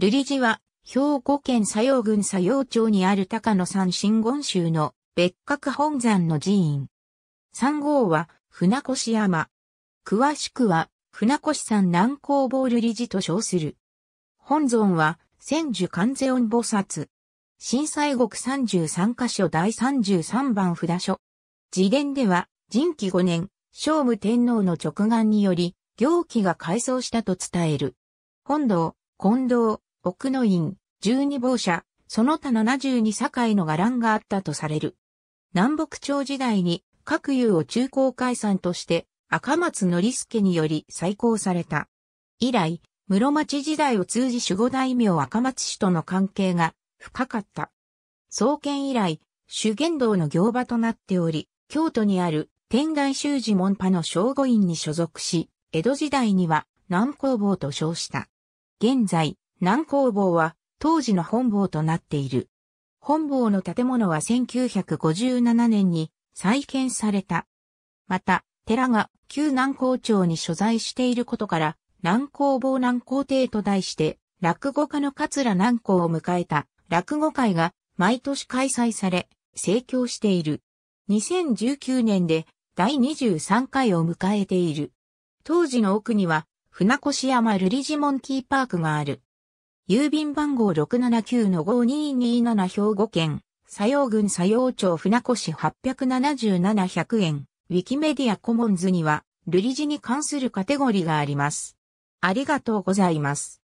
瑠璃寺は、兵庫県佐用郡佐用町にある高野山真言宗の別格本山の寺院。3号は、船越山。詳しくは、船越山南高坊瑠璃寺と称する。本尊は、千住観世音菩薩。震災国33箇所第33番札所。自伝では、人紀5年、聖武天皇の直眼により、行基が改装したと伝える。本堂、近堂、奥の院、十二坊社、その他七十二堺の伽藍があったとされる。南北朝時代に、各有を中高解散として、赤松則助により再興された。以来、室町時代を通じ守護大名赤松氏との関係が深かった。創建以来、修験道の行場となっており、京都にある天台修士門派の正護院に所属し、江戸時代には南工房と称した。現在、南工房は当時の本坊となっている。本坊の建物は1957年に再建された。また、寺が旧南高町に所在していることから、南高坊南高亭と題して、落語家の桂南高を迎えた落語会が毎年開催され、盛況している。2019年で第23回を迎えている。当時の奥には、船越山ルリジモンキーパークがある。郵便番号679-5227兵庫県、佐用郡佐用町船越877-100円。ウィキメディアコモンズには、リジに関するカテゴリがあります。ありがとうございます。